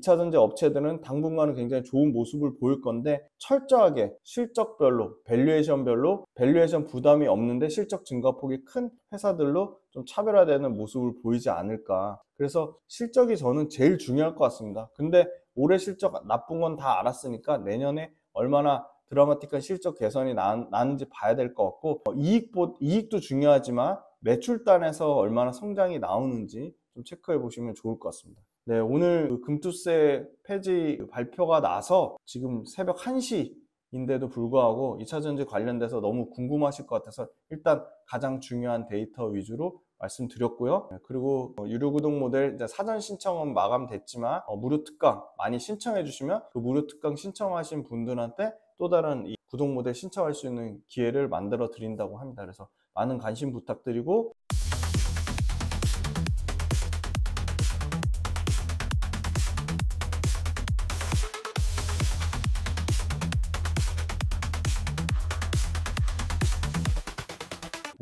2차전지 업체들은 당분간은 굉장히 좋은 모습을 보일 건데 철저하게 실적별로 밸류에이션별로 밸류에이션 부담이 없는데 실적 증가폭이 큰 회사들로 좀 차별화되는 모습을 보이지 않을까 그래서 실적이 저는 제일 중요할 것 같습니다 근데 올해 실적 나쁜 건 다 알았으니까 내년에 얼마나 드라마틱한 실적 개선이 나, 는지 봐야 될 것 같고 어, 이익 이익도 중요하지만 매출단에서 얼마나 성장이 나오는지 좀 체크해 보시면 좋을 것 같습니다. 네, 오늘 그 금투세 폐지 발표가 나서 지금 새벽 1시인데도 불구하고 2차전지 관련돼서 너무 궁금하실 것 같아서 일단 가장 중요한 데이터 위주로 말씀드렸고요. 네, 그리고 어, 유료 구독 모델 사전 신청은 마감됐지만 어, 무료 특강 많이 신청해 주시면 그 무료 특강 신청하신 분들한테 또 다른 구독 모델 신청할 수 있는 기회를 만들어 드린다고 합니다. 그래서 많은 관심 부탁드리고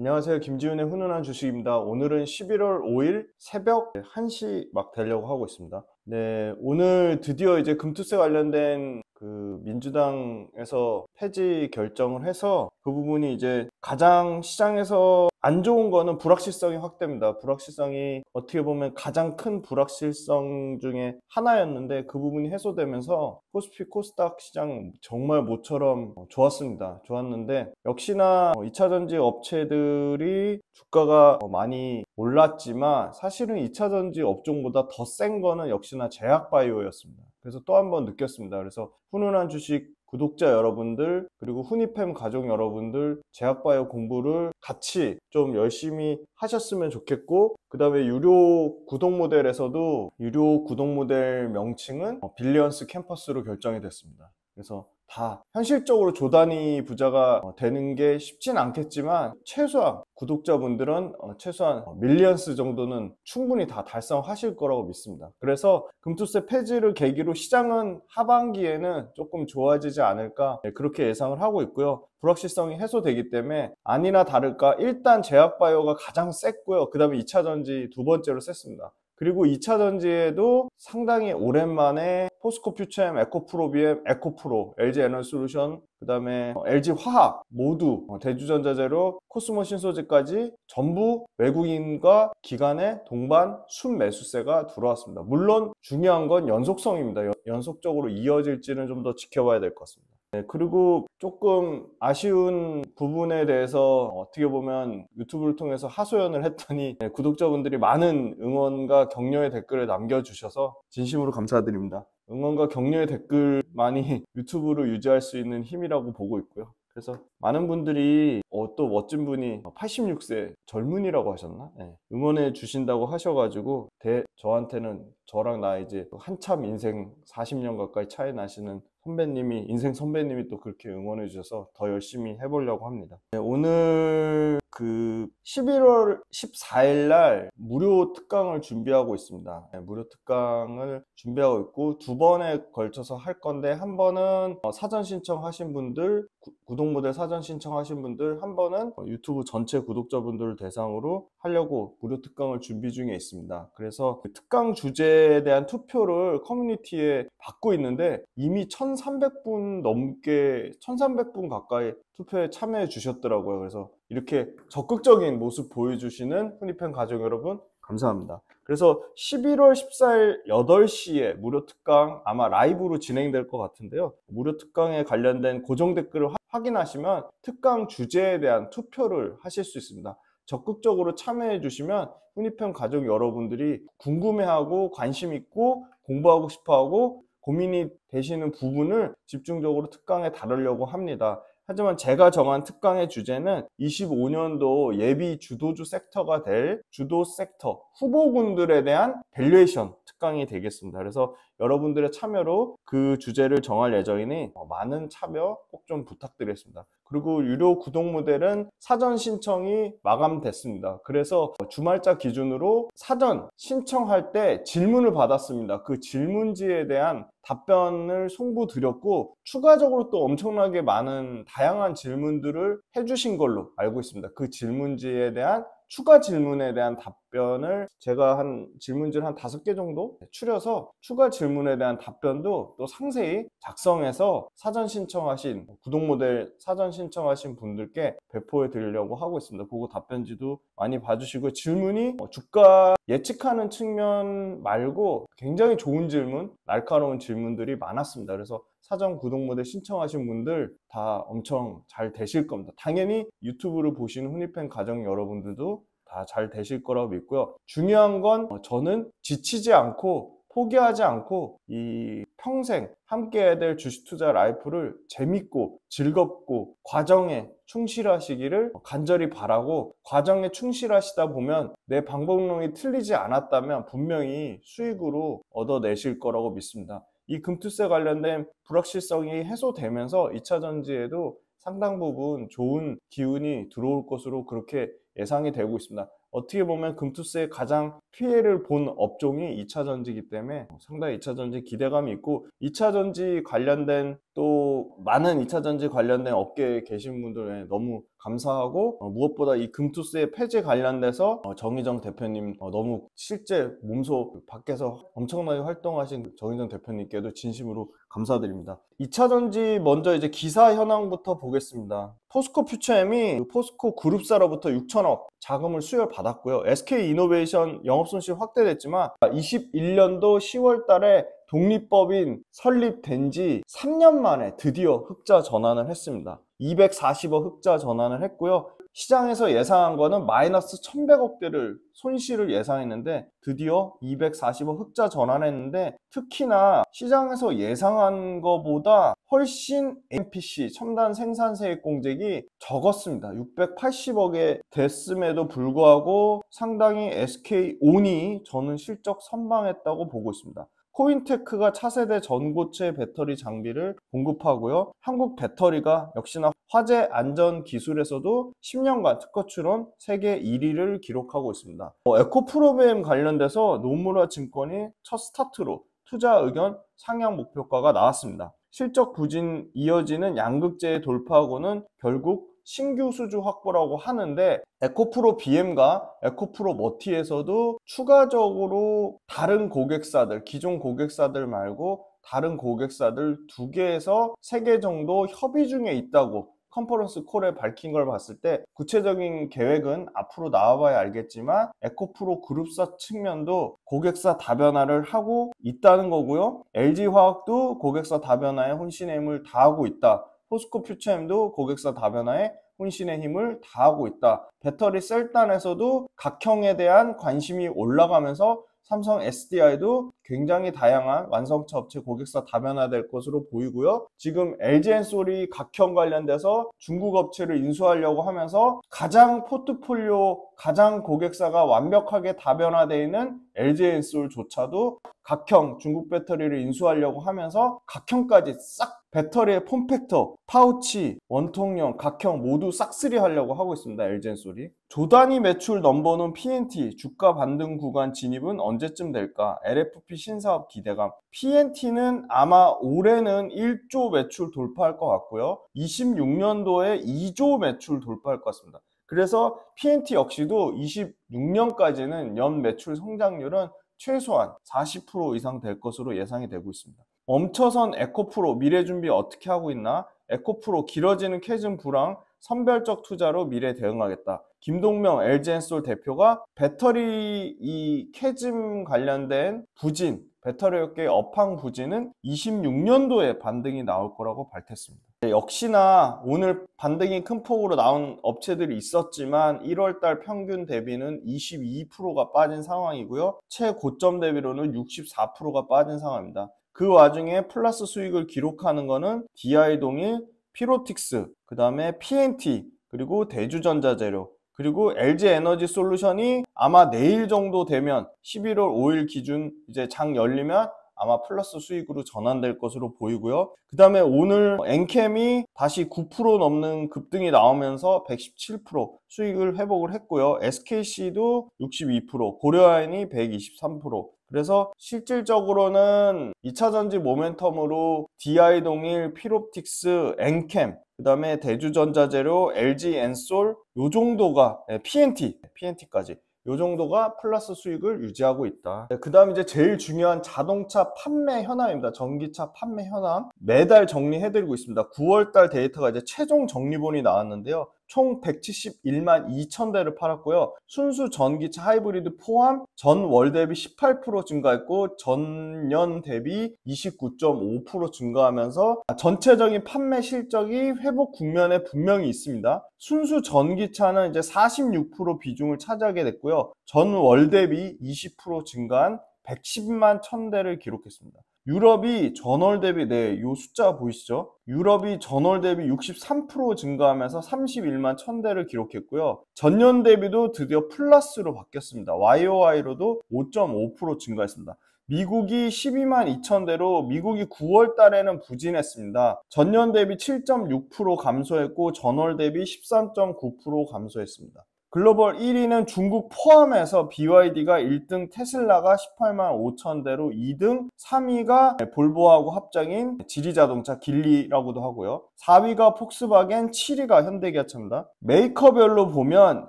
안녕하세요. 김지훈의 훈훈한 주식입니다. 오늘은 11월 5일 새벽 1시 막 되려고 하고 있습니다. 네, 오늘 드디어 이제 금투세 관련된 그 민주당에서 폐지 결정을 해서 그 부분이 이제 가장 시장에서 안 좋은 거는 불확실성이 확대입니다. 불확실성이 어떻게 보면 가장 큰 불확실성 중에 하나였는데 그 부분이 해소되면서 코스피 코스닥 시장 정말 모처럼 좋았습니다. 좋았는데 역시나 2차 전지 업체들이 주가가 많이 올랐지만 사실은 2차 전지 업종보다 더 센 거는 역시나 제약바이오였습니다. 그래서 또 한 번 느꼈습니다. 그래서 훈훈한 주식 구독자 여러분들 그리고 후니팸 가족 여러분들 제약바이오 공부를 같이 좀 열심히 하셨으면 좋겠고 그 다음에 유료 구독 모델에서도 유료 구독 모델 명칭은 어, 빌리언스 캠퍼스로 결정이 됐습니다. 그래서 다 현실적으로 조단이 부자가 어, 되는 게 쉽진 않겠지만 최소한 구독자분들은 어, 최소한 어, 밀리언스 정도는 충분히 다 달성하실 거라고 믿습니다. 그래서 금투세 폐지를 계기로 시장은 하반기에는 조금 좋아지지 않을까 예, 그렇게 예상을 하고 있고요. 불확실성이 해소되기 때문에 아니나 다를까 일단 제약바이오가 가장 셌고요. 그 다음에 2차전지 두 번째로 셌습니다. 그리고 2차 전지에도 상당히 오랜만에 포스코 퓨처엠, 에코프로비엠, 에코프로, LG 에너솔루션, 그 다음에 LG 화학 모두 대주전자재로 코스모 신소재까지 전부 외국인과 기관의 동반 순매수세가 들어왔습니다. 물론 중요한 건 연속성입니다. 연속적으로 이어질지는 좀 더 지켜봐야 될 것 같습니다. 네, 그리고 조금 아쉬운 부분에 대해서 어떻게 보면 유튜브를 통해서 하소연을 했더니 네, 구독자분들이 많은 응원과 격려의 댓글을 남겨주셔서 진심으로 감사드립니다. 응원과 격려의 댓글만이 유튜브를 유지할 수 있는 힘이라고 보고 있고요. 그래서 많은 분들이 어, 또 멋진 분이 86세 젊은이라고 하셨나? 네. 응원해 주신다고 하셔가지고 대, 저한테는 저랑 나 이제 한참 인생 40년 가까이 차이 나시는 선배님이 인생 선배님이 또 그렇게 응원해 주셔서 더 열심히 해보려고 합니다. 네, 오늘 그 11월 14일 날 무료 특강을 준비하고 있습니다. 네, 무료 특강을 준비하고 있고 두 번에 걸쳐서 할 건데 한 번은 어, 사전 신청하신 분들 구독 모델 사전 신청하신 분들 한 번은 어, 유튜브 전체 구독자분들을 대상으로 하려고 무료 특강을 준비 중에 있습니다. 그래서 그 특강 주제에 대한 투표를 커뮤니티에 받고 있는데 이미 1,300분 넘게 1,300분 가까이 투표에 참여해 주셨더라고요. 그래서 이렇게 적극적인 모습 보여주시는 훈이팬 가족 여러분 감사합니다. 그래서 11월 14일 8시에 무료 특강 아마 라이브로 진행될 것 같은데요. 무료 특강에 관련된 고정 댓글을 확인하시면 특강 주제에 대한 투표를 하실 수 있습니다. 적극적으로 참여해 주시면 훈이편 가족 여러분들이 궁금해하고 관심 있고 공부하고 싶어하고 고민이 되시는 부분을 집중적으로 특강에 다루려고 합니다. 하지만 제가 정한 특강의 주제는 25년도 예비 주도주 섹터가 될 주도 섹터 후보군들에 대한 밸류에이션 특강이 되겠습니다. 그래서 여러분들의 참여로 그 주제를 정할 예정이니 어, 많은 참여 꼭 좀 부탁드리겠습니다. 그리고 유료 구독 모델은 사전 신청이 마감됐습니다. 그래서 주말자 기준으로 사전 신청할 때 질문을 받았습니다. 그 질문지에 대한 답변을 송부드렸고 추가적으로 또 엄청나게 많은 다양한 질문들을 해주신 걸로 알고 있습니다. 그 질문지에 대한 추가 질문에 대한 답변을 제가 한 질문지를 한 다섯 개 정도 추려서 추가 질문에 대한 답변도 또 상세히 작성해서 사전 신청하신 구독 모델 사전 신청하신 분들께 배포해 드리려고 하고 있습니다. 그거 답변지도 많이 봐주시고 질문이 뭐 주가 예측하는 측면 말고 굉장히 좋은 질문, 날카로운 질문들이 많았습니다. 그래서 사전 구독 모델 신청하신 분들 다 엄청 잘 되실 겁니다. 당연히 유튜브를 보시는 훈이팬 가정 여러분들도 다 잘 되실 거라고 믿고요. 중요한 건 어, 저는 지치지 않고 포기하지 않고 이 평생 함께해야 될 주식 투자 라이프를 재밌고 즐겁고 과정에 충실하시기를 간절히 바라고 과정에 충실하시다 보면 내 방법론이 틀리지 않았다면 분명히 수익으로 얻어내실 거라고 믿습니다. 이 금투세 관련된 불확실성이 해소되면서 2차 전지에도 상당 부분 좋은 기운이 들어올 것으로 그렇게 예상이 되고 있습니다. 어떻게 보면 금투스의 가장 피해를 본 업종이 2차 전지이기 때문에 상당히 2차 전지 기대감이 있고 2차 전지 관련된 또 많은 2차 전지 관련된 업계에 계신 분들에 너무 감사하고 어, 무엇보다 이 금투스의 폐지 관련돼서 어, 정의정 대표님 어, 너무 실제 몸소 밖에서 엄청나게 활동하신 정의정 대표님께도 진심으로 감사드립니다. 2차 전지 먼저 이제 기사 현황부터 보겠습니다. 포스코 퓨처엠이 포스코 그룹사로부터 6천억 자금을 수혈 받았고요. SK 이노베이션 영업 영업 손실 확대됐지만 21년도 10월 달에 독립법인 설립된 지 3년 만에 드디어 흑자 전환을 했습니다. 240억 흑자 전환을 했고요. 시장에서 예상한 거는 마이너스 1100억대를 손실을 예상했는데 드디어 240억 흑자 전환했는데 특히나 시장에서 예상한 것보다 훨씬 n p c 첨단 생산 세액 공제기 적었습니다. 680억에 됐음에도 불구하고 상당히 SK 온이 저는 실적 선방했다고 보고 있습니다. 코인테크가 차세대 전고체 배터리 장비를 공급하고요. 한국 배터리가 역시나 화재 안전 기술에서도 10년간 특허 출원 세계 1위를 기록하고 있습니다. 어, 에코 프로그램 관련돼서 노무라 증권이 첫 스타트로 투자 의견 상향 목표가가 나왔습니다. 실적 부진 이어지는 양극재의 돌파하고는 결국 신규 수주 확보라고 하는데 에코프로 BM과 에코프로 머티에서도 추가적으로 다른 고객사들, 기존 고객사들 말고 다른 고객사들 두 개에서 세 개 정도 협의 중에 있다고 컨퍼런스 콜에 밝힌 걸 봤을 때 구체적인 계획은 앞으로 나와봐야 알겠지만 에코프로 그룹사 측면도 고객사 다변화를 하고 있다는 거고요. LG화학도 고객사 다변화에 혼신의 힘을 다하고 있다. 포스코 퓨처엠도 고객사 다변화에 혼신의 힘을 다하고 있다. 배터리 셀단에서도 각형에 대한 관심이 올라가면서 삼성 SDI도 굉장히 다양한 완성차 업체 고객사 다변화될 것으로 보이고요. 지금 LG엔솔이 각형 관련돼서 중국 업체를 인수하려고 하면서 가장 포트폴리오, 가장 고객사가 완벽하게 다변화되어 있는 LG엔솔조차도 각형 중국 배터리를 인수하려고 하면서 각형까지 싹 배터리의 폼팩터, 파우치, 원통형, 각형 모두 싹쓸이 하려고 하고 있습니다. LG엔솔이. 조단위 매출 넘버는 PNT, 주가 반등 구간 진입은 언제쯤 될까? LFP 신사업 기대감. PNT는 아마 올해는 1조 매출 돌파할 것 같고요. 26년도에 2조 매출 돌파할 것 같습니다. 그래서 PNT 역시도 26년까지는 연 매출 성장률은 최소한 40% 이상 될 것으로 예상이 되고 있습니다. 엄처선 에코프로 미래 준비 어떻게 하고 있나? 에코프로 길어지는 캐즘 불황 선별적 투자로 미래 대응하겠다. 김동명 LG엔솔 대표가 배터리 이 캐즘 관련된 부진, 배터리업계 업황 부진은 26년도에 반등이 나올 거라고 밝혔습니다. 네, 역시나 오늘 반등이 큰 폭으로 나온 업체들이 있었지만 1월달 평균 대비는 22%가 빠진 상황이고요. 최고점 대비로는 64%가 빠진 상황입니다. 그 와중에 플러스 수익을 기록하는 거는 DI 동일, 피로틱스, 그 다음에 PNT, 그리고 대주전자재료, 그리고 LG 에너지 솔루션이 아마 내일 정도 되면 11월 5일 기준 이제 장 열리면 아마 플러스 수익으로 전환될 것으로 보이고요. 그 다음에 오늘 엔캠이 다시 9% 넘는 급등이 나오면서 117% 수익을 회복을 했고요. SKC도 62%, 고려아인이 123%, 그래서 실질적으로는 2차전지 모멘텀으로 DI 동일, 피롭틱스, 엔캠, 그 다음에 대주전자재료, LG 엔솔, 요 정도가, 예, PNT, PNT까지 이 정도가 플러스 수익을 유지하고 있다. 네, 그 다음 이제 제일 중요한 자동차 판매 현황입니다. 전기차 판매 현황 매달 정리해드리고 있습니다. 9월달 데이터가 이제 최종 정리본이 나왔는데요. 총 171만 2천 대를 팔았고요. 순수 전기차 하이브리드 포함 전월 대비 18% 증가했고 전년 대비 29.5% 증가하면서 전체적인 판매 실적이 회복 국면에 분명히 있습니다. 순수 전기차는 이제 46% 비중을 차지하게 됐고요. 전월 대비 20% 증가한 110만 1000대를 기록했습니다. 유럽이 전월 대비 네, 요 숫자 보이시죠? 유럽이 전월 대비 63% 증가하면서 31만 1000대를 기록했고요. 전년 대비도 드디어 플러스로 바뀌었습니다. YOY로도 5.5% 증가했습니다. 미국이 12만 2 0대로 미국이 9월 달에는 부진했습니다. 전년 대비 7.6% 감소했고 전월 대비 13.9% 감소했습니다. 글로벌 1위는 중국 포함해서 BYD가 1등 테슬라가 18만 5천 대로 2등, 3위가 볼보하고 합작인 지리자동차 길리라고도 하고요. 4위가 폭스바겐, 7위가 현대기아차입니다. 메이커별로 보면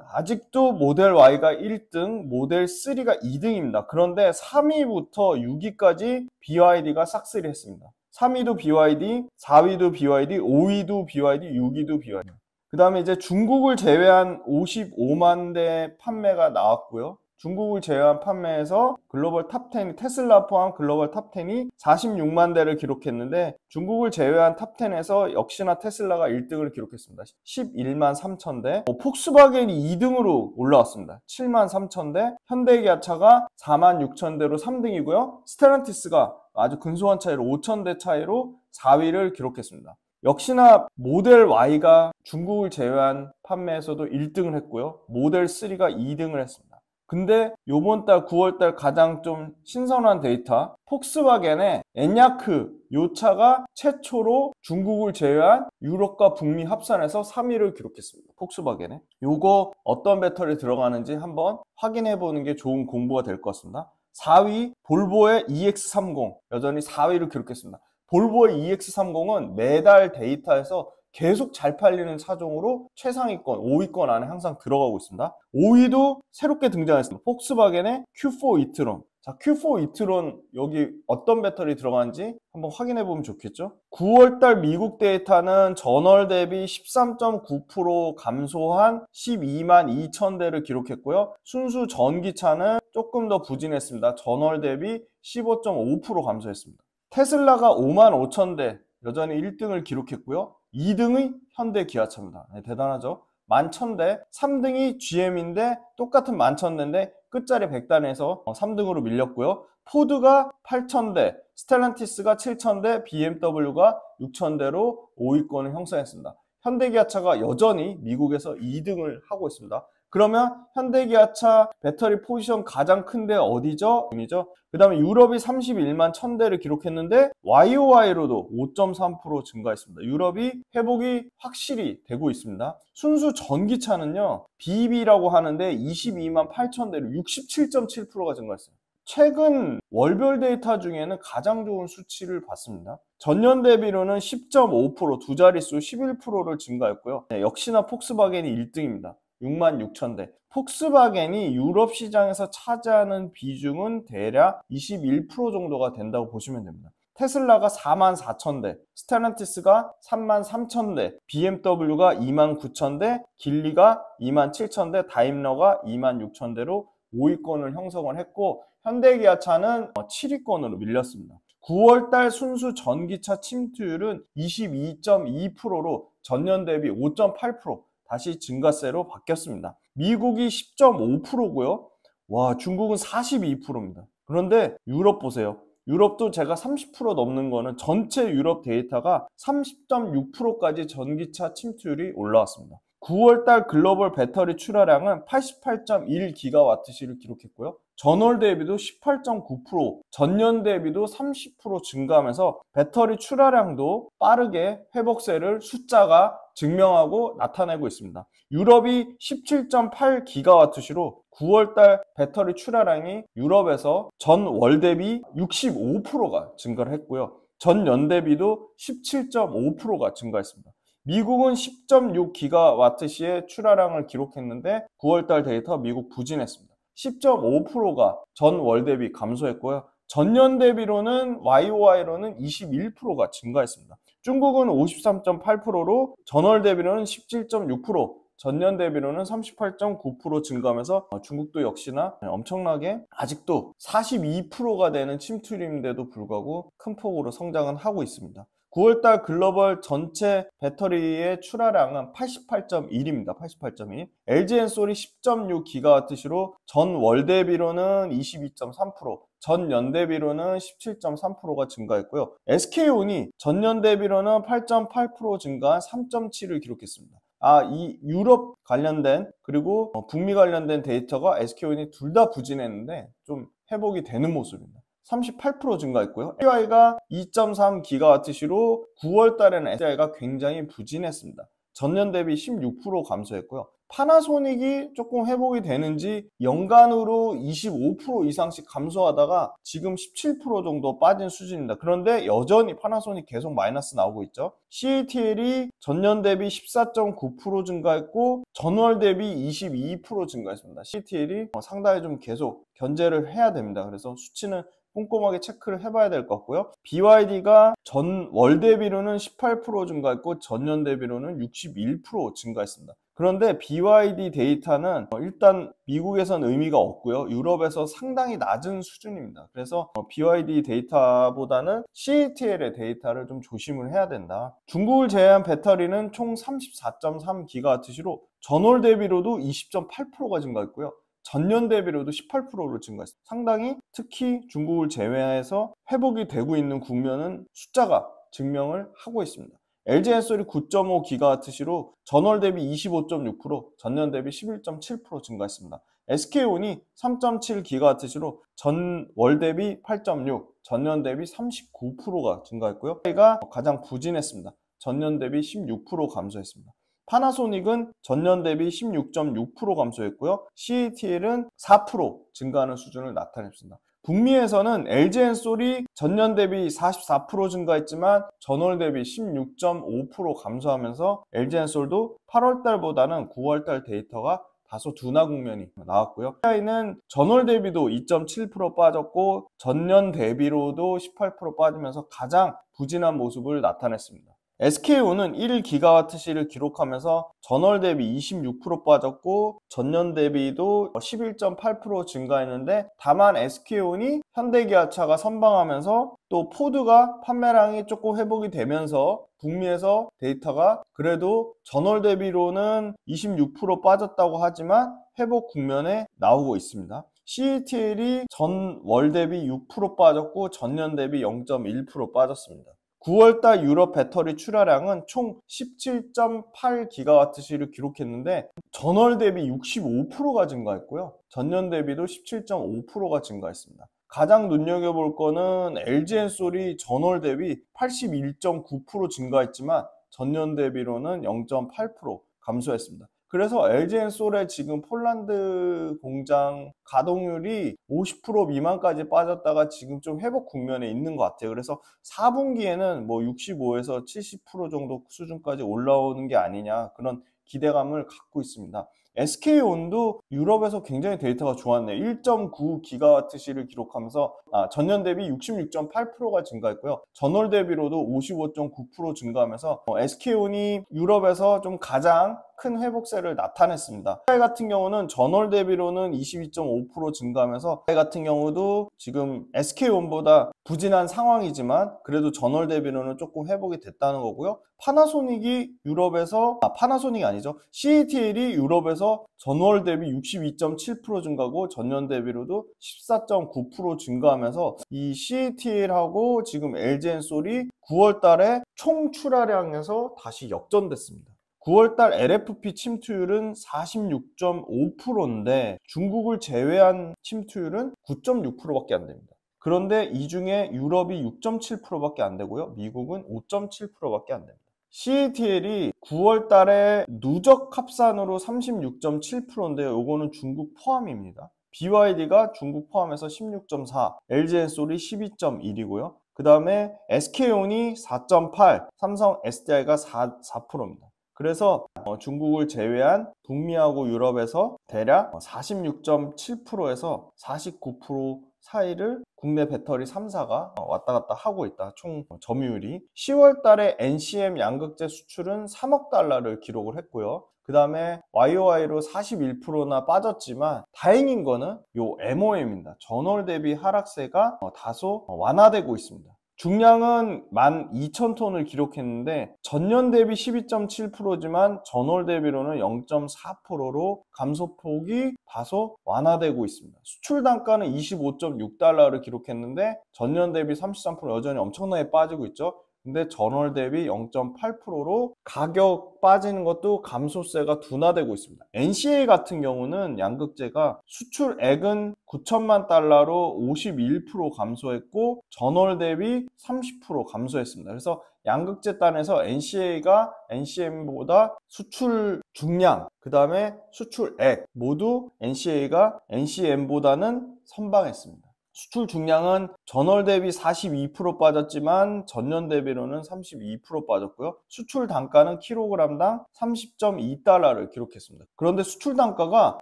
아직도 모델 Y가 1등, 모델 3가 2등입니다. 그런데 3위부터 6위까지 BYD가 싹쓸이 했습니다. 3위도 BYD, 4위도 BYD, 5위도 BYD, 6위도 BYD. 그 다음에 이제 중국을 제외한 55만 대 판매가 나왔고요. 중국을 제외한 판매에서 글로벌 탑10, 테슬라 포함 글로벌 탑10이 46만 대를 기록했는데 중국을 제외한 탑10에서 역시나 테슬라가 1등을 기록했습니다. 11만 3천 대, 뭐 폭스바겐이 2등으로 올라왔습니다. 7만 3천 대, 현대기아차가 4만 6천 대로 3등이고요. 스테란티스가 아주 근소한 차이로 5천 대 차이로 4위를 기록했습니다. 역시나 모델 Y가 중국을 제외한 판매에서도 1등을 했고요. 모델 3가 2등을 했습니다. 근데 요번 달 9월 달 가장 좀 신선한 데이터 폭스바겐의 엔야크 요 차가 최초로 중국을 제외한 유럽과 북미 합산해서 3위를 기록했습니다. 폭스바겐에 요거 어떤 배터리 들어가는지 한번 확인해 보는 게 좋은 공부가 될 것 같습니다. 4위 볼보의 EX30 여전히 4위를 기록했습니다. 볼보의 EX30은 매달 데이터에서 계속 잘 팔리는 차종으로 최상위권, 5위권 안에 항상 들어가고 있습니다. 5위도 새롭게 등장했습니다. 폭스바겐의 Q4 이트론. 자, Q4 이트론 여기 어떤 배터리 들어가는지 한번 확인해 보면 좋겠죠? 9월달 미국 데이터는 전월 대비 13.9% 감소한 12만 2천 대를 기록했고요. 순수 전기차는 조금 더 부진했습니다. 전월 대비 15.5% 감소했습니다. 테슬라가 5만 5천 대 여전히 1등을 기록했고요. 2등이 현대 기아차입니다. 네, 대단하죠. 만 천대, 3등이 GM인데 똑같은 만 천대인데 끝자리 100단에서 3등으로 어, 밀렸고요. 포드가 8천대, 스텔란티스가 7천대, BMW가 6천대로 5위권을 형성했습니다. 현대기아차가 여전히 미국에서 2등을 하고 있습니다. 그러면 현대기아차 배터리 포지션 가장 큰데 어디죠? 이죠. 그 다음에 유럽이 31만 1000대를 기록했는데 YOY로도 5.3% 증가했습니다. 유럽이 회복이 확실히 되고 있습니다. 순수 전기차는요. BEV라고 하는데 22만 8000대를 67.7%가 증가했어요. 최근 월별 데이터 중에는 가장 좋은 수치를 봤습니다. 전년 대비로는 10.5%, 두 자릿수 11%를 증가했고요. 네, 역시나 폭스바겐이 1등입니다. 6만 6천 대. 폭스바겐이 유럽 시장에서 차지하는 비중은 대략 21% 정도가 된다고 보시면 됩니다. 테슬라가 4만 4천 대, 스타란티스가 3만 3천 대, BMW가 2만 9천 대, 길리가 2만 7천 대, 다임러가 2만 6천 대로 5위권을 형성을 했고 현대기아차는 7위권으로 어, 밀렸습니다. 9월 달 순수 전기차 침투율은 22.2%로 전년 대비 5.8%, 다시 증가세로 바뀌었습니다. 미국이 10.5%고요. 와, 중국은 42%입니다. 그런데 유럽 보세요. 유럽도 제가 30% 넘는 거는 전체 유럽 데이터가 30.6%까지 전기차 침투율이 올라왔습니다. 9월달 글로벌 배터리 출하량은 88.1기가와트시를 기록했고요. 전월 대비도 18.9%, 전년 대비도 30% 증가하면서 배터리 출하량도 빠르게 회복세를 숫자가 증명하고 나타내고 있습니다. 유럽이 17.8 기가와트시로 9월달 배터리 출하량이 유럽에서 전 월 대비 65%가 증가를 했고요. 전년 대비도 17.5%가 증가했습니다. 미국은 10.6 기가와트시의 출하량을 기록했는데 9월달 데이터 미국 부진했습니다. 10.5%가 전 월 대비 감소했고요. 전년 대비로는 YOY로는 21%가 증가했습니다. 중국은 53.8%로 전월 대비로는 17.6%, 전년 대비로는 38.9% 증가하면서 어, 중국도 역시나 엄청나게 아직도 42%가 되는 침투림인데도 불구하고 큰 폭으로 성장은 하고 있습니다. 9월달 글로벌 전체 배터리의 출하량은 88.1입니다. 88.1. LG 엔솔이 10.6기가와트시로 전 월 대비로는 22.3%, 전연 대비로는 17.3%가 증가했고요. SK온이 전년 대비로는 8.8% 증가한 3.7을 기록했습니다. 아, 이 유럽 관련된 그리고 어, 북미 관련된 데이터가 SK온이 둘 다 부진했는데 좀 회복이 되는 모습입니다. 38% 증가했고요. AI가 2.3기가와트시로 9월 달에는 SI가 굉장히 부진했습니다. 전년 대비 16% 감소했고요. 파나소닉이 조금 회복이 되는지 연간으로 25% 이상씩 감소하다가 지금 17% 정도 빠진 수준입니다. 그런데 여전히 파나소닉 계속 마이너스 나오고 있죠. CATL이 전년 대비 14.9% 증가했고 전월 대비 22% 증가했습니다. CATL이 상당히 좀 계속 견제를 해야 됩니다. 그래서 수치는 꼼꼼하게 체크를 해봐야 될 것 같고요. BYD가 전 월 대비로는 18% 증가했고 전년 대비로는 61% 증가했습니다. 그런데 BYD 데이터는 일단 미국에선 의미가 없고요. 유럽에서 상당히 낮은 수준입니다. 그래서 BYD 데이터보다는 CATL의 데이터를 좀 조심을 해야 된다. 중국을 제외한 배터리는 총 34.3기가와트시로 전월 대비로도 20.8%가 증가했고요. 전년 대비로도 18%로 증가했어요. 상당히 특히 중국을 제외해서 회복이 되고 있는 국면은 숫자가 증명을 하고 있습니다. LG 엔솔이 9.5기가와트시로 전월 대비 25.6%, 전년 대비 11.7% 증가했습니다. SK온이 3.7기가와트시로 전월 대비 8.6, 전년 대비 39%가 증가했고요. 해가 가장 부진했습니다. 전년 대비 16% 감소했습니다. 파나소닉은 전년 대비 16.6% 감소했고요. c e t l 은4% 증가하는 수준을 나타냈습니다. 북미에서는 LG엔솔이 전년 대비 44% 증가했지만 전월 대비 16.5% 감소하면서 LG엔솔도 8월 달보다는 9월 달 데이터가 다소 둔화 국면이 나왔고요. PI는 전월 대비도 2.7% 빠졌고 전년 대비로도 18% 빠지면서 가장 부진한 모습을 나타냈습니다. s k o 는 1기가와트시를 기록하면서 전월 대비 26% 빠졌고 전년 대비도 11.8% 증가했는데 다만 s k o 는 현대기아차가 선방하면서 또 포드가 판매량이 조금 회복이 되면서 북미에서 데이터가 그래도 전월 대비로는 26% 빠졌다고 하지만 회복 국면에 나오고 있습니다. c e t l 이 전월 대비 6% 빠졌고 전년 대비 0.1% 빠졌습니다. 9월달 유럽 배터리 출하량은 총 17.8기가와트시를 기록했는데 전월 대비 65%가 증가했고요. 전년 대비도 17.5%가 증가했습니다. 가장 눈여겨볼 거는 LG엔솔이 전월 대비 81.9% 증가했지만 전년 대비로는 0.8% 감소했습니다. 그래서 LG엔솔의 지금 폴란드 공장 가동률이 50% 미만까지 빠졌다가 지금 좀 회복 국면에 있는 것 같아요. 그래서 4분기에는 뭐 65에서 70% 정도 수준까지 올라오는 게 아니냐 그런 기대감을 갖고 있습니다. SK온도 유럽에서 굉장히 데이터가 좋았네요. 1.9기가와트시를 기록하면서 아, 전년 대비 66.8%가 증가했고요. 전월 대비로도 55.9% 증가하면서 어, SK온이 유럽에서 좀 가장 큰 회복세를 나타냈습니다. 이 같은 경우는 전월 대비로는 22.5% 증가하면서 이 같은 경우도 지금 SK온보다 부진한 상황이지만 그래도 전월 대비로는 조금 회복이 됐다는 거고요. 파나소닉이 유럽에서 아 파나소닉이 아니죠. CATL이 유럽에서 전월 대비 62.7% 증가고 하 전년 대비로도 14.9% 증가하면서 이 CATL하고 지금 LG엔솔이 9월 달에 총 출하량에서 다시 역전됐습니다. 9월달 LFP 침투율은 46.5%인데 중국을 제외한 침투율은 9.6%밖에 안 됩니다. 그런데 이 중에 유럽이 6.7%밖에 안 되고요. 미국은 5.7%밖에 안 됩니다. CATL이 e 9월 달에 누적 합산으로 36.7%인데요. 이거는 중국 포함입니다. BYD가 중국 포함해서 16.4, LG엔솔이 12.1이고요. 그 다음에 SK온이 4.8, 삼성 SDI가 4, 4%입니다. 그래서 어, 중국을 제외한 북미하고 유럽에서 대략 46.7%에서 49% 사이를 국내 배터리 3사가 어, 왔다 갔다 하고 있다. 총 점유율이 10월 달에 NCM 양극재 수출은 3억 달러를 기록을 했고요. 그 다음에 YOY로 41%나 빠졌지만 다행인 거는 요 MOM입니다. 전월 대비 하락세가 어, 다소 완화되고 있습니다. 중량은 12,000톤을 기록했는데 전년 대비 12.7%지만 전월 대비로는 0.4%로 감소폭이 다소 완화되고 있습니다. 수출 단가는 25.6달러를 기록했는데 전년 대비 33% 여전히 엄청나게 빠지고 있죠. 근데 전월 대비 0.8%로 가격 빠지는 것도 감소세가 둔화되고 있습니다. NCA 같은 경우는 양극재가 수출액은 9천만 달러로 51% 감소했고 전월 대비 30% 감소했습니다. 그래서 양극재 단에서 NCA가 NCM보다 수출 중량, 그 다음에 수출액 모두 NCA가 NCM보다는 선방했습니다. 수출 중량은 전월 대비 42% 빠졌지만 전년 대비로는 32% 빠졌고요. 수출 단가는 킬로그램당 30.2달러를 기록했습니다. 그런데 수출 단가가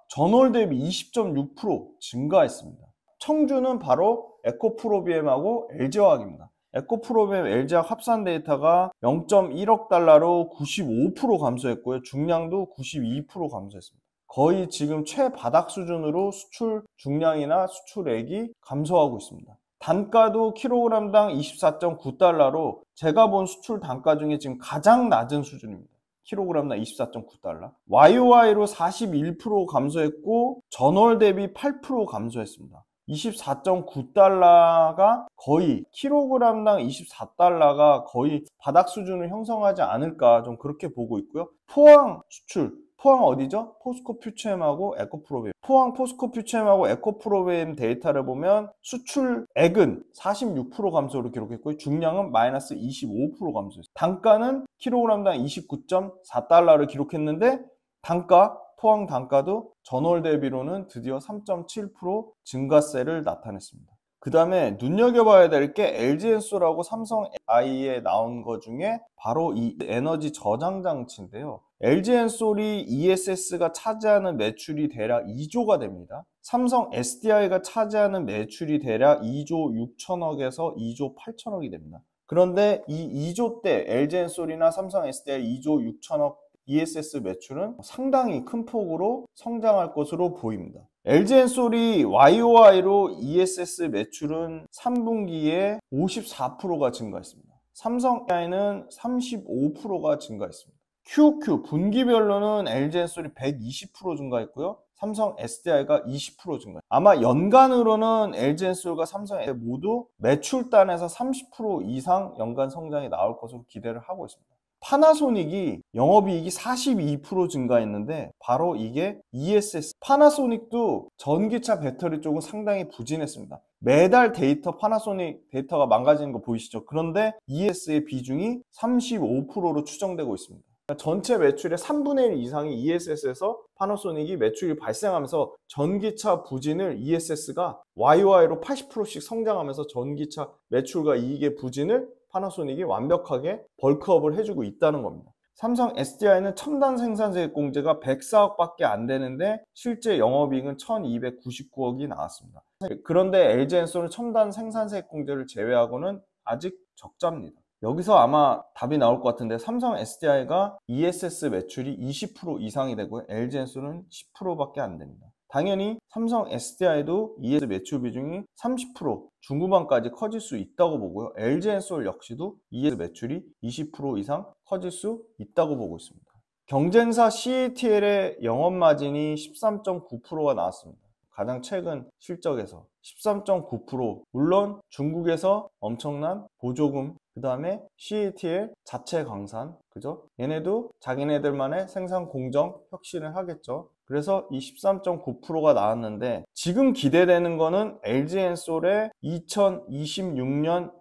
전월 대비 20.6% 증가했습니다. 청주는 바로 에코프로비엠하고 LG화학입니다. 에코프로비엠 LG화학 합산 데이터가 0.1억 달러로 95% 감소했고요. 중량도 92% 감소했습니다. 거의 지금 최바닥 수준으로 수출 중량이나 수출액이 감소하고 있습니다. 단가도 킬로그램당 24.9달러로 제가 본 수출 단가 중에 지금 가장 낮은 수준입니다. 킬로그램당 24.9달러. YOY로 41% 감소했고 전월 대비 8% 감소했습니다. 24.9달러가 거의 킬로그램당 24달러가 거의 바닥 수준을 형성하지 않을까 좀 그렇게 보고 있고요. 포항 수출 포항 어디죠? 포스코 퓨처엠하고 에코프로빔. 포항 포스코 퓨처엠하고 에코프로빔 데이터를 보면 수출액은 46% 감소로 기록했고 중량은 마이너스 25% 감소했어요. 단가는 킬로그램당 29.4달러를 기록했는데 단가 포항 단가도 전월 대비로는 드디어 3.7% 증가세를 나타냈습니다. 그 다음에 눈여겨봐야 될 게 l g 엔소라고 삼성 아이에 나온 것 중에 바로 이 에너지 저장 장치인데요. l g n 솔이 ESS가 차지하는 매출이 대략 2조가 됩니다. 삼성 SDI가 차지하는 매출이 대략 2조 6천억에서 2조 8천억이 됩니다. 그런데 이 2조 때 l g n 솔이나 삼성 SDI 2조 6천억 ESS 매출은 상당히 큰 폭으로 성장할 것으로 보입니다. l g n 솔이 YOY로 ESS 매출은 3분기에 54%가 증가했습니다. 삼성 SDI는 35%가 증가했습니다. QQ 분기별로는 LG 엔솔이 120% 증가했고요. 삼성 SDI가 20% 증가. 아마 연간으로는 LG 엔솔과 삼성 SDI 모두 매출 단에서 30% 이상 연간 성장이 나올 것으로 기대를 하고 있습니다. 파나소닉이 영업이익이 42% 증가했는데 바로 이게 ESS 파나소닉도 전기차 배터리 쪽은 상당히 부진했습니다. 매달 데이터 파나소닉 데이터가 망가지는 거 보이시죠? 그런데 ES의 비중이 35%로 추정되고 있습니다. 그러니까 전체 매출의 3분의 1 이상이 ESS에서 파나소닉이 매출이 발생하면서 전기차 부진을 ESS가 YY로 80%씩 성장하면서 전기차 매출과 이익의 부진을 파나소닉이 완벽하게 벌크업을 해주고 있다는 겁니다. 삼성 SDI는 첨단 생산세 공제가 104억밖에 안 되는데 실제 영업이익은 1299억이 나왔습니다. 그런데 LG엔솔은 첨단 생산세 공제를 제외하고는 아직 적자입니다. 여기서 아마 답이 나올 것 같은데 삼성 SDI가 ESS 매출이 20% 이상이 되고 LG 엔솔은 10%밖에 안 됩니다. 당연히 삼성 SDI도 ES 매출 비중이 30% 중후반까지 커질 수 있다고 보고요. LG 엔솔 역시도 ES 매출이 20% 이상 커질 수 있다고 보고 있습니다. 경쟁사 CATL의 영업 마진이 13.9%가 나왔습니다. 가장 최근 실적에서 13.9% 물론 중국에서 엄청난 보조금 그 다음에 CATL 자체 광산 그죠? 얘네도 자기네들만의 생산 공정 혁신을 하겠죠 그래서 이 13.9%가 나왔는데 지금 기대되는 거는 l g n 솔의 2026년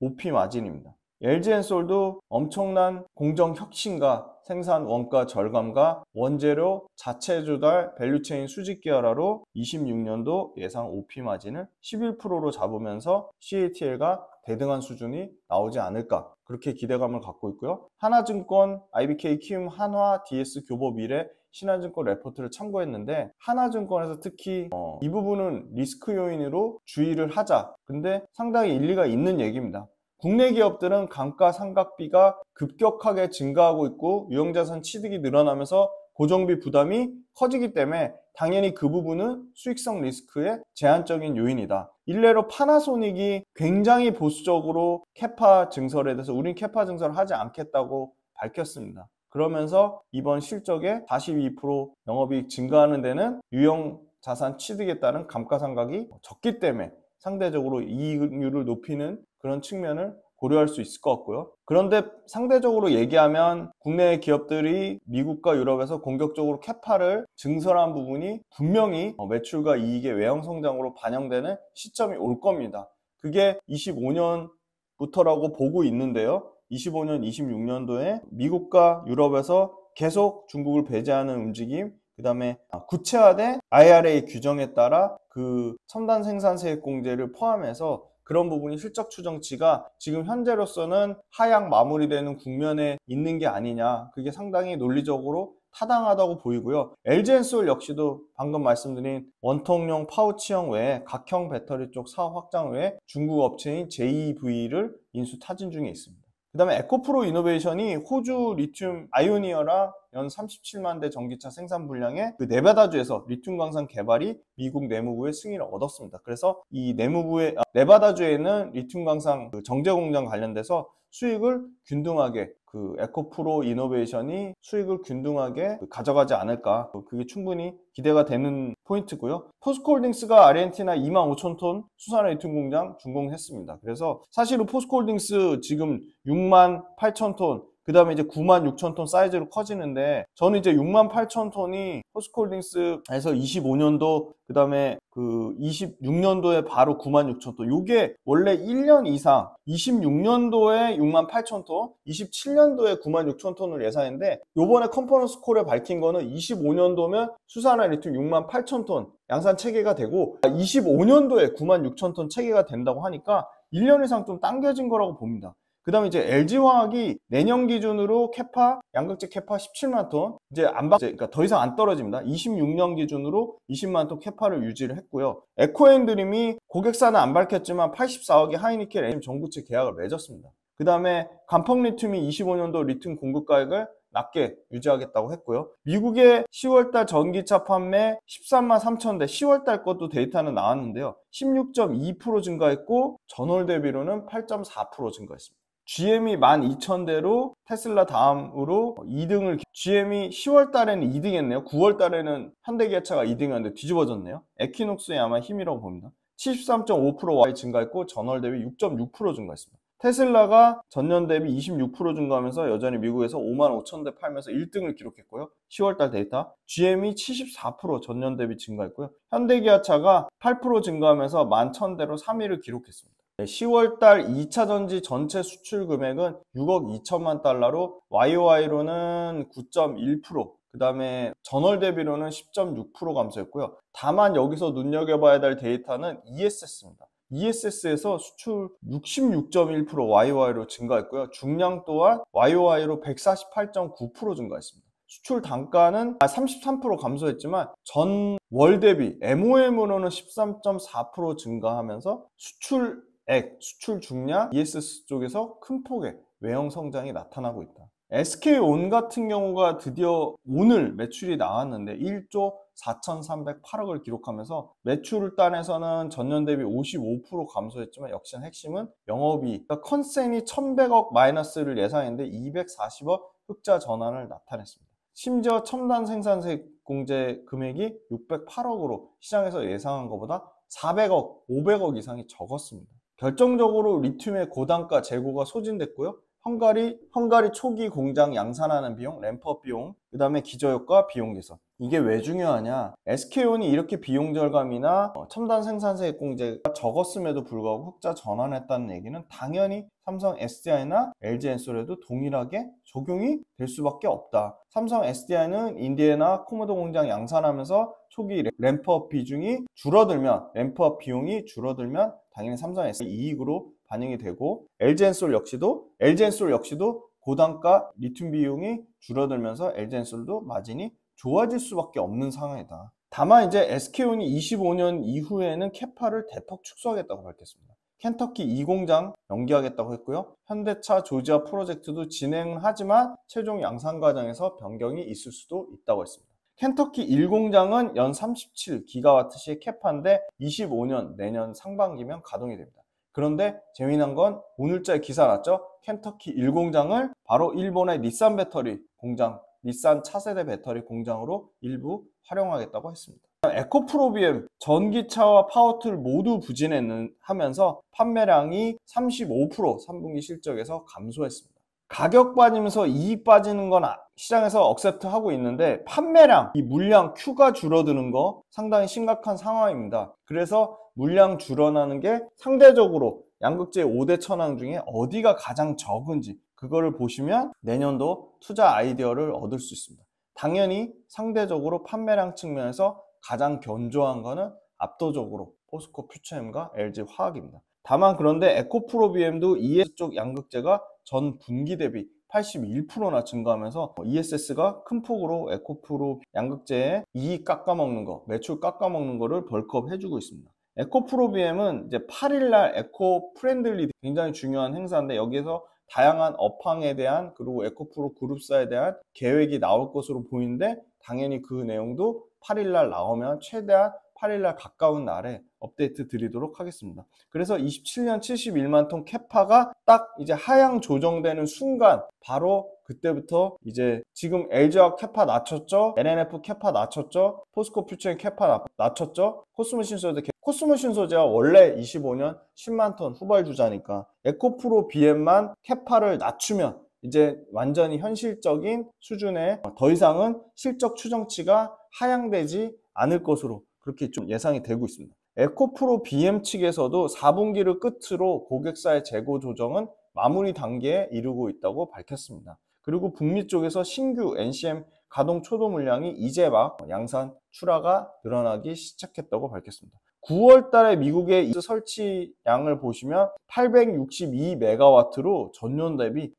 OP 마진입니다 l g n 솔도 엄청난 공정 혁신과 생산 원가 절감과 원재료 자체 조달 밸류체인 수직 계열화로 26년도 예상 OP 마진을 11%로 잡으면서 CATL과 대등한 수준이 나오지 않을까 그렇게 기대감을 갖고 있고요. 하나증권, IBK, 키움, 한화, DS 교법 이래 신한증권 레포트를 참고했는데 하나증권에서 특히 어, 이 부분은 리스크 요인으로 주의를 하자. 근데 상당히 일리가 있는 얘기입니다. 국내 기업들은 감가상각비가 급격하게 증가하고 있고 유형자산 취득이 늘어나면서 고정비 부담이 커지기 때문에 당연히 그 부분은 수익성 리스크의 제한적인 요인이다. 일례로 파나소닉이 굉장히 보수적으로 캐파 증설에 대해서 우린 캐파 증설을 하지 않겠다고 밝혔습니다. 그러면서 이번 실적의42% 영업이익 증가하는 데는 유형 자산 취득에 따른 감가상각이 적기 때문에 상대적으로 이익률을 높이는 그런 측면을 고려할 수 있을 것 같고요. 그런데 상대적으로 얘기하면 국내 기업들이 미국과 유럽에서 공격적으로 캐파를 증설한 부분이 분명히 어, 매출과 이익의 외형 성장으로 반영되는 시점이 올 겁니다. 그게 25년부터라고 보고 있는데요. 25년, 26년도에 미국과 유럽에서 계속 중국을 배제하는 움직임, 그 다음에 아, 구체화된 IRA 규정에 따라 그 첨단 생산 세액 공제를 포함해서 그런 부분이 실적 추정치가 지금 현재로서는 하향 마무리되는 국면에 있는 게 아니냐. 그게 상당히 논리적으로 타당하다고 보이고요. LG엔솔 역시도 방금 말씀드린 원통형 파우치형 외에 각형 배터리 쪽 사업 확장 외에 중국 업체인 JEV를 인수 타진 중에 있습니다. 그 다음에 에코프로 이노베이션이 호주 리튬 아이오니어라 연 37만 대 전기차 생산 분량의 그 네바다주에서 리튬 광산 개발이 미국 내무부의 승인을 얻었습니다. 그래서 이 내무부의 아, 네바다주에는 리튬 광산 그 정제 공장 관련돼서 수익을 균등하게 그 에코프로 이노베이션이 수익을 균등하게 가져가지 않을까 그게 충분히 기대가 되는 포인트고요. 포스코홀딩스가 아르헨티나 2만 5천 톤 수산화 유통 공장 준공했습니다. 그래서 사실은 포스코홀딩스 지금 6만 8천 톤그 다음에 이제 9만 6천 톤 사이즈로 커지는데 저는 이제 6만 8천 톤이 포스콜딩스에서 25년도 그 다음에 그 26년도에 바로 9만 6천 톤 요게 원래 1년 이상 26년도에 6만 8천 톤 27년도에 9만 6천 톤을 예상했는데 요번에 컨퍼런스 콜에 밝힌 거는 25년도면 수산화 리튬 6만 8천 톤 양산 체계가 되고 25년도에 9만 6천 톤 체계가 된다고 하니까 1년 이상 좀 당겨진 거라고 봅니다. 그 다음에 이제 LG화학이 내년 기준으로 캐파, e 양극재 캐파 17만 e 톤, 이제 안 바, 그러니까 더 이상 안 떨어집니다. 26년 기준으로 20만 톤 캐파를 e 유지를 했고요. 에코앤드림이 고객사는 안 밝혔지만 84억의 하이니켈 엔진 전구체 계약을 맺었습니다. 그 다음에 간펑 리튬이 25년도 리튬 공급 가액을 낮게 유지하겠다고 했고요. 미국의 10월달 전기차 판매 13만 3천 대, 10월달 것도 데이터는 나왔는데요. 16.2% 증가했고 전월 대비로는 8.4% 증가했습니다. GM이 12,000대로 테슬라 다음으로 2등을 GM이 10월 달에는 2등 했네요. 9월 달에는 현대 기아차가 2등 하는데 뒤집어졌네요. 에퀴녹스의 아마 힘이라고 봅니다. 73.5%와 증가했고 전월 대비 6.6% 증가했습니다. 테슬라가 전년 대비 26% 증가하면서 여전히 미국에서 5만 5천 대 팔면서 1등을 기록했고요. 10월달 데이터 GM이 74% 전년 대비 증가했고요. 현대기아차가 8% 증가하면서 1만 1천 대로 3위를 기록했습니다. 10월달 2차 전지 전체 수출 금액은 6억 2천만 달러로 YOY로는 9.1%, 그 다음에 전월 대비로는 10.6% 감소했고요. 다만 여기서 눈여겨봐야 될 데이터는 ESS입니다. ESS에서 수출 66.1% YOY로 증가했고요. 중량 또한 YOY로 148.9% 증가했습니다. 수출 단가는 33% 아, 감소했지만 전월 대비 MOM으로는 13.4% 증가하면서 수출 액, 수출 중량, ESS 쪽에서 큰 폭의 외형 성장이 나타나고 있다. SK온 같은 경우가 드디어 오늘 매출이 나왔는데 1조 4,308억을 기록하면서 매출 을 단에서는 전년 대비 55% 감소했지만 역시 핵심은 영업이익. 그러니까 컨센이 1,100억 마이너스를 예상했는데 240억 흑자 전환을 나타냈습니다. 심지어 첨단 생산세 공제 금액이 608억으로 시장에서 예상한 것보다 400억, 500억 이상이 적었습니다. 결정적으로 리튬의 고단가 재고가 소진됐고요. 헝가리, 헝가리 초기 공장 양산하는 비용, 램퍼 비용, 그 다음에 기저효과, 비용 개선. 이게 왜 중요하냐? SK온이 이렇게 비용 절감이나 어, 첨단 생산세 액 공제가 적었음에도 불구하고 흑자 전환했다는 얘기는 당연히 삼성 SDI나 LG 엔솔에도 동일하게 적용이 될 수밖에 없다. 삼성 SDI는 인디애나 코모도 공장 양산하면서 초기 램퍼 비중이 줄어들면, 램퍼 비용이 줄어들면 당연히 삼성에서 이익으로 반영이 되고 LG엔솔 역시도 l g 솔 역시도 고단가 리튬 비용이 줄어들면서 LG엔솔도 마진이 좋아질 수밖에 없는 상황이다. 다만 이제 SK온이 25년 이후에는 캐파를 대폭 축소하겠다고 밝혔습니다. 켄터키 2공장 연기하겠다고 했고요. 현대차 조지아 프로젝트도 진행 하지만 최종 양산 과정에서 변경이 있을 수도 있다고 했습니다. 켄터키 1공장은 연 37기가와트씩 캡한데 25년 내년 상반기면 가동이 됩니다. 그런데 재미난 건오늘자 기사 났죠? 켄터키 1공장을 바로 일본의 닛산 배터리 공장, 닛산 차세대 배터리 공장으로 일부 활용하겠다고 했습니다. 에코프로비엠 전기차와 파워툴 모두 부진하면서 판매량이 35% 3분기 실적에서 감소했습니다. 가격 빠지면서 이익 빠지는 건 아, 시장에서 억셉트 하고 있는데 판매량, 이 물량 Q가 줄어드는 거 상당히 심각한 상황입니다. 그래서 물량 줄어나는 게 상대적으로 양극재 5대 천왕 중에 어디가 가장 적은지 그거를 보시면 내년도 투자 아이디어를 얻을 수 있습니다. 당연히 상대적으로 판매량 측면에서 가장 견조한 거는 압도적으로 포스코 퓨처엠과 LG 화학입니다. 다만 그런데 에코프로비엠도 ES 쪽 양극재가 전 분기 대비 81%나 증가하면서 ESS가 큰 폭으로 에코프로 양극재에 이익 깎아먹는 거, 매출 깎아먹는 거를 벌크업 해주고 있습니다. 에코프로 BM은 이제 8일날 에코 프렌들리 굉장히 중요한 행사인데 여기에서 다양한 업황에 대한 그리고 에코프로 그룹사에 대한 계획이 나올 것으로 보이는데 당연히 그 내용도 8일날 나오면 최대한 8일날 가까운 날에 업데이트 드리도록 하겠습니다. 그래서 27년 71만 톤 캐파가 딱 이제 하향 조정되는 순간 바로 그때부터 이제 지금 LG화 캐파 낮췄죠? NNF 캐파 낮췄죠? 포스코 퓨처인 캐파 낮췄죠? 코스모 신소재 코스모 신소재가 원래 25년 10만 톤 후발주자니까 에코프로 BM만 캐파를 낮추면 이제 완전히 현실적인 수준에 더 이상은 실적 추정치가 하향되지 않을 것으로 그렇게 좀 예상이 되고 있습니다. 에코프로 BM 측에서도 4분기를 끝으로 고객사의 재고 조정은 마무리 단계에 이르고 있다고 밝혔습니다. 그리고 북미 쪽에서 신규 NCM 가동 초도 물량이 이제 막 양산 출하가 늘어나기 시작했다고 밝혔습니다. 9월 달에 미국의 이스 설치양을 보시면 862메가와트로 전년 대비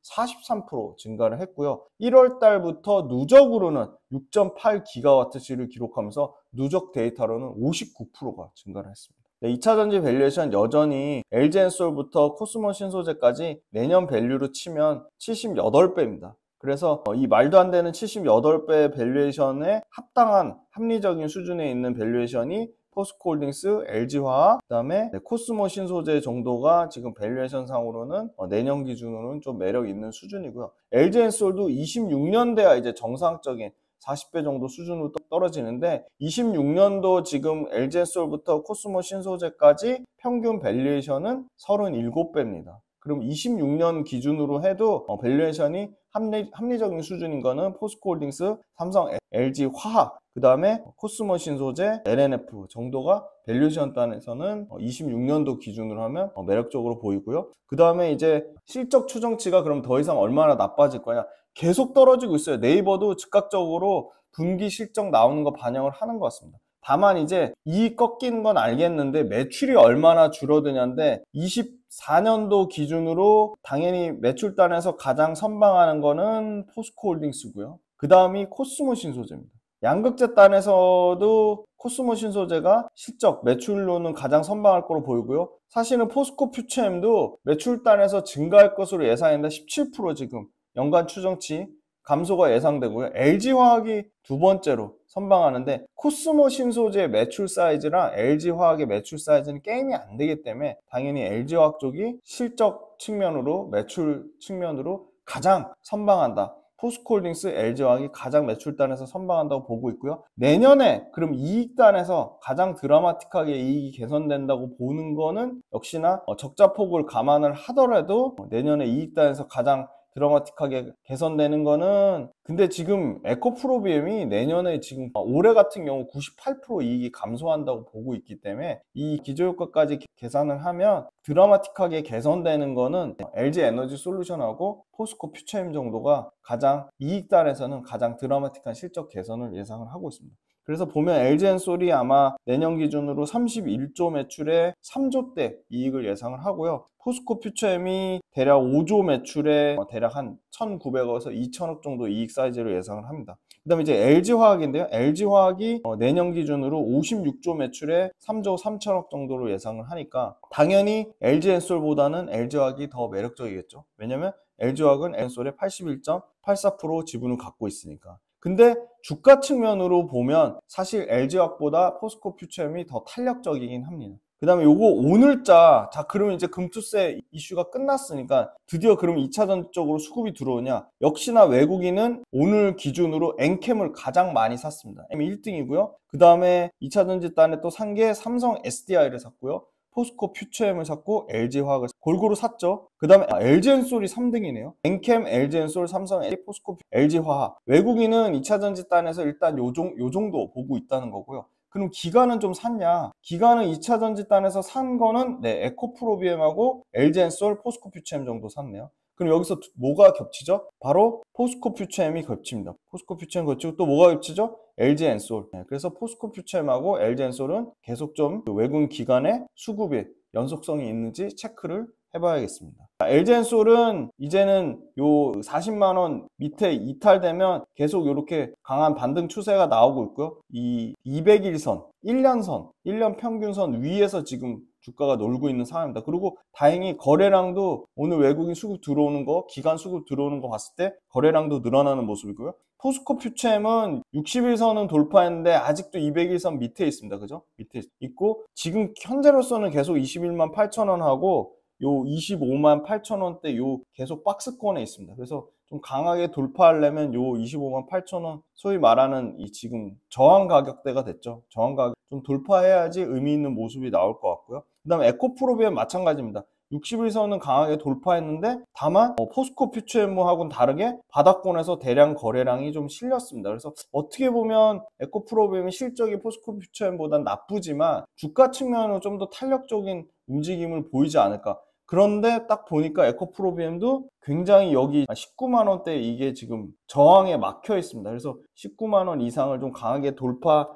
43% 증가를 했고요. 1월 달부터 누적으로는 6.8기가와트시를 기록하면서 누적 데이터로는 59%가 증가를 했습니다. 2차 전지 밸류에이션 여전히 엘젠솔부터 코스모 신소재까지 내년 밸류로 치면 78배입니다. 그래서 어, 이 말도 안 되는 78배의 밸류에이션에 합당한 합리적인 수준에 있는 밸류에이션이 포스코홀딩스, LG화학, 그다음에 네, 코스모 신소재 정도가 지금 밸류에이션 상으로는 어, 내년 기준으로는 좀 매력 있는 수준이고요. LG엔솔도 2 6년대와 이제 정상적인 40배 정도 수준으로 떨어지는데 26년도 지금 LG엔솔부터 코스모 신소재까지 평균 밸류에이션은 37배입니다. 그럼 26년 기준으로 해도 어, 밸류에이션이 합리, 합리적인 수준인 거는 포스코홀딩스, 삼성, LG 화학 그 다음에 코스머신 소재 LNF 정도가 밸류션언 단에서는 26년도 어, 기준으로 하면 어, 매력적으로 보이고요. 그 다음에 이제 실적 추정치가 그럼 더 이상 얼마나 나빠질 거냐. 계속 떨어지고 있어요. 네이버도 즉각적으로 분기 실적 나오는 거 반영을 하는 것 같습니다. 다만 이제 이 꺾이는 건 알겠는데 매출이 얼마나 줄어드냐인데 24년도 기준으로 당연히 매출단에서 가장 선방하는 거는 포스코홀딩스고요. 그 다음이 코스모신 소재입니다. 양극재 단에서도 코스모신 소재가 실적 매출로는 가장 선방할 것으로 보이고요. 사실은 포스코 퓨처엠도 매출 단에서 증가할 것으로 예상했는데 17% 지금 연간 추정치 감소가 예상되고요. LG화학이 두 번째로 선방하는데 코스모 신소재 매출 사이즈랑 LG화학의 매출 사이즈는 게임이 안 되기 때문에 당연히 LG화학 쪽이 실적 측면으로 매출 측면으로 가장 선방한다. 포스코홀딩스, LG화학이 가장 매출단에서 선방한다고 보고 있고요. 내년에 그럼 이익단에서 가장 드라마틱하게 이익이 개선된다고 보는 거는 역시나 어, 적자폭을 감안을 하더라도 내년에 이익단에서 가장 드라마틱하게 개선되는 거는 근데 지금 에코프로비엠이 내년에 지금 아, 올해 같은 경우 98% 이익이 감소한다고 보고 있기 때문에 이 기저효과까지 계산을 하면 드라마틱하게 개선되는 거는 LG 에너지 솔루션하고 포스코 퓨처엠 정도가 가장 이익달에서는 가장 드라마틱한 실적 개선을 예상을 하고 있습니다. 그래서 보면 l g 앤솔이 아마 내년 기준으로 31조 매출에 3조대 이익을 예상을 하고요. 포스코 퓨처엠이 대략 5조 매출에 어, 대략 한 1,900억에서 2,000억 정도 이익 사이즈를 예상을 합니다. 그 다음에 이제 LG화학인데요. LG화학이 어, 내년 기준으로 56조 매출에 3조 3천억 정도로 예상을 하니까 당연히 l g 앤솔보다는 LG화학이 더 매력적이겠죠. 왜냐면 LG화학은 엔솔의 81.84% 지분을 갖고 있으니까. 근데 주가 측면으로 보면 사실 LG화학보다 포스코 퓨처엠이 더 탄력적이긴 합니다. 그 다음에 요거 오늘자 자 그러면 이제 금투세 이슈가 끝났으니까 드디어 그럼 2차전쪽으로 수급이 들어오냐 역시나 외국인은 오늘 기준으로 엔캠을 가장 많이 샀습니다 M 1등이고요 그 다음에 2차전지 단에 또산게 삼성 SDI를 샀고요 포스코 퓨처엠을 샀고 LG화학을 골고루 샀죠. 그 다음에 LG엔솔이 아, 3등이네요. 엔캠, LG엔솔, 삼성, LG, 포스코, LG화학. 외국인은 2차전지 단에서 일단 요, 종, 요 정도 보고 있다는 거고요. 그럼 기간은 좀 샀냐? 기간은 2차전지 단에서 산 거는 네, 에코프로비엠하고 LG엔솔, 포스코 퓨처엠 정도 샀네요. 그럼 여기서 뭐가 겹치죠? 바로 포스코 퓨처엠이 겹칩니다. 포스코 퓨처엠 겹치고 또 뭐가 겹치죠? LG 엔솔. 네, 그래서 포스코 퓨처엠하고 LG 엔솔은 계속 좀 그 외국인 기관의 수급에 연속성이 있는지 체크를 해봐야겠습니다. LG 엔솔은 이제는 요 40만 원 밑에 이탈되면 계속 이렇게 강한 반등 추세가 나오고 있고요. 이 200일선, 1년선, 1년 평균선 위에서 지금 주가가 놀고 있는 상황입니다. 그리고 다행히 거래량도 오늘 외국인 수급 들어오는 거, 기간 수급 들어오는 거 봤을 때 거래량도 늘어나는 모습이고요. 포스코 퓨처엠은 60일선은 돌파했는데 아직도 200일선 밑에 있습니다. 그죠? 밑에 있고 지금 현재로서는 계속 21만 8천 원하고 요 25만 8천 원대 요 계속 박스권에 있습니다. 그래서 좀 강하게 돌파하려면 요 25만 8천 원 소위 말하는 이 지금 저항 가격대가 됐죠. 저항 가격 좀 돌파해야지 의미 있는 모습이 나올 것 같고요. 그 다음에 에코프로비엔 마찬가지입니다. 61선은 0 강하게 돌파했는데 다만 어, 포스코 퓨처엠무하고는 다르게 바닥권에서 대량 거래량이 좀 실렸습니다. 그래서 어떻게 보면 에코프로비엠의 실적이 포스코 퓨처엠보단 나쁘지만 주가 측면으로 좀 더 탄력적인 움직임을 보이지 않을까 그런데 딱 보니까 에코프로비엠도 굉장히 여기 19만 원대 이게 지금 저항에 막혀 있습니다. 그래서 19만 원 이상을 좀 강하게 돌파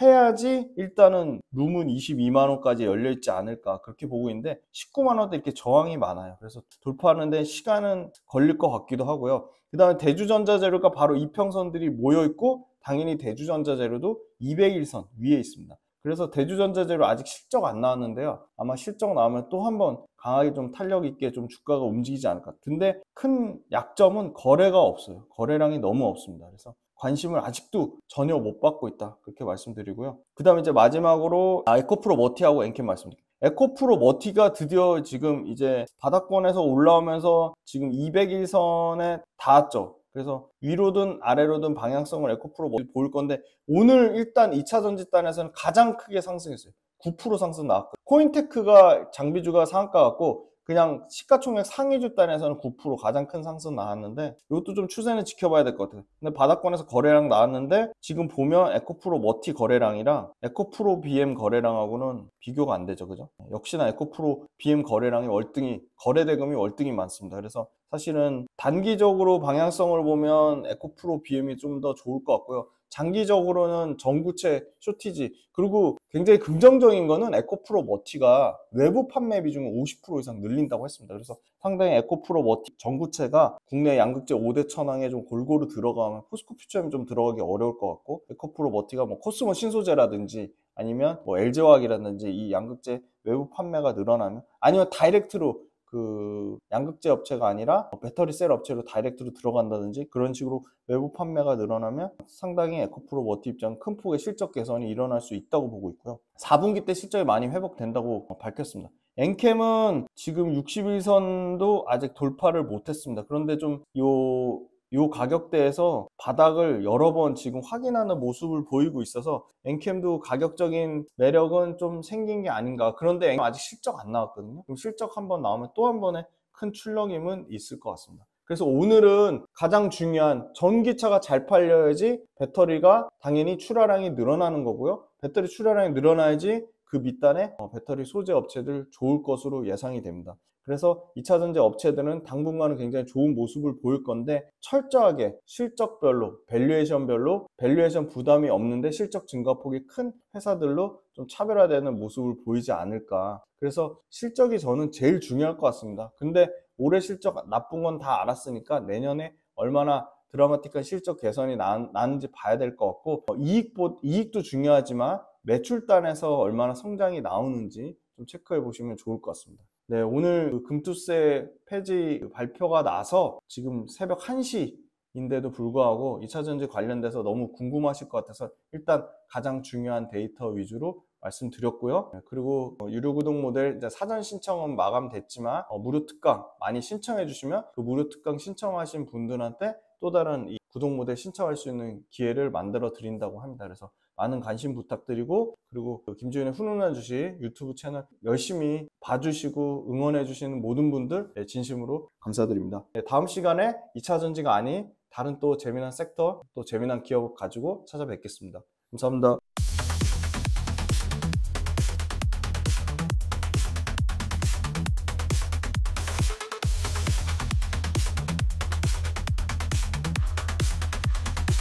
해야지 일단은 룸은 22만 원까지 열려 있지 않을까 그렇게 보고 있는데 19만 원도 이렇게 저항이 많아요. 그래서 돌파하는데 시간은 걸릴 것 같기도 하고요. 그다음에 대주전자재료가 바로 이평선들이 모여 있고 당연히 대주전자재료도 2 0 1선 위에 있습니다. 그래서 대주전자재료 아직 실적 안 나왔는데요. 아마 실적 나오면 또 한번 강하게 좀 탄력 있게 좀 주가가 움직이지 않을까. 근데 큰 약점은 거래가 없어요. 거래량이 너무 없습니다. 그래서 관심을 아직도 전혀 못 받고 있다. 그렇게 말씀드리고요. 그 다음에 이제 마지막으로 아, 에코프로 머티하고 엔캠 말씀드릴게요. 에코프로 머티가 드디어 지금 이제 바닥권에서 올라오면서 지금 201선에 닿았죠. 그래서 위로든 아래로든 방향성을 에코프로 머티 보일 건데 오늘 일단 2차 전지단에서는 가장 크게 상승했어요. 9% 상승 나왔고 코인테크가 장비주가 상한가 같고 그냥 시가총액 상위 주단에서는 9% 가장 큰 상승 나왔는데 이것도 좀 추세는 지켜봐야 될 것 같아요. 근데 바닥권에서 거래량 나왔는데 지금 보면 에코프로 머티 거래량이랑 에코프로 BM 거래량하고는 비교가 안 되죠. 그죠? 역시나 에코프로 BM 거래량이 월등히 거래 대금이 월등히 많습니다. 그래서 사실은 단기적으로 방향성을 보면 에코프로 비엠이 좀 더 좋을 것 같고요. 장기적으로는 전구체 쇼티지 그리고 굉장히 긍정적인 거는 에코프로 머티가 외부 판매 비중50% 이상 늘린다고 했습니다. 그래서 상당히 에코프로 머티 전구체가 국내 양극재 5대 천왕에 좀 골고루 들어가면 포스코 퓨처엠 좀 들어가기 어려울 것 같고 에코프로 머티가 뭐 코스모 신소재라든지 아니면 뭐 LG화학이라든지 이 양극재 외부 판매가 늘어나면 아니면 다이렉트로 그 양극재 업체가 아니라 뭐 배터리 셀 업체로 다이렉트로 들어간다든지 그런 식으로 외부 판매가 늘어나면 상당히 에코프로 워티 입장 큰 폭의 실적 개선이 일어날 수 있다고 보고 있고요. 4분기 때 실적이 많이 회복된다고 밝혔습니다. 엔캠은 지금 61선도 아직 돌파를 못했습니다. 그런데 좀요 이 가격대에서 바닥을 여러 번 지금 확인하는 모습을 보이고 있어서 엔캠도 가격적인 매력은 좀 생긴 게 아닌가 그런데 아직 실적 안 나왔거든요 그럼 실적 한번 나오면 또 한번의큰 출렁임은 있을 것 같습니다 그래서 오늘은 가장 중요한 전기차가 잘 팔려야지 배터리가 당연히 출하량이 늘어나는 거고요 배터리 출하량이 늘어나야지 그 밑단에 어, 배터리 소재 업체들 좋을 것으로 예상이 됩니다 그래서 2차전지 업체들은 당분간은 굉장히 좋은 모습을 보일 건데 철저하게 실적별로 밸류에이션별로 밸류에이션 부담이 없는데 실적 증가폭이 큰 회사들로 좀 차별화되는 모습을 보이지 않을까 그래서 실적이 저는 제일 중요할 것 같습니다 근데 올해 실적 나쁜 건 다 알았으니까 내년에 얼마나 드라마틱한 실적 개선이 나, 는지 봐야 될 것 같고 어, 이익보, 이익도 중요하지만 매출단에서 얼마나 성장이 나오는지 좀 체크해 보시면 좋을 것 같습니다 네, 오늘 그 금투세 폐지 발표가 나서 지금 새벽 1시인데도 불구하고 2차전지 관련돼서 너무 궁금하실 것 같아서 일단 가장 중요한 데이터 위주로 말씀드렸고요. 네, 그리고 어, 유료 구독 모델 사전 신청은 마감됐지만 어, 무료 특강 많이 신청해 주시면 그 무료 특강 신청하신 분들한테 또 다른 구독 모델 신청할 수 있는 기회를 만들어 드린다고 합니다. 그래서 많은 관심 부탁드리고 그리고 그 김지윤의 훈훈한 주식 유튜브 채널 열심히 봐주시고 응원해 주시는 모든 분들 네, 진심으로 감사드립니다. 네, 다음 시간에 2차 전지가 아닌 다른 또 재미난 섹터 또 재미난 기업 가지고 찾아뵙겠습니다. 감사합니다.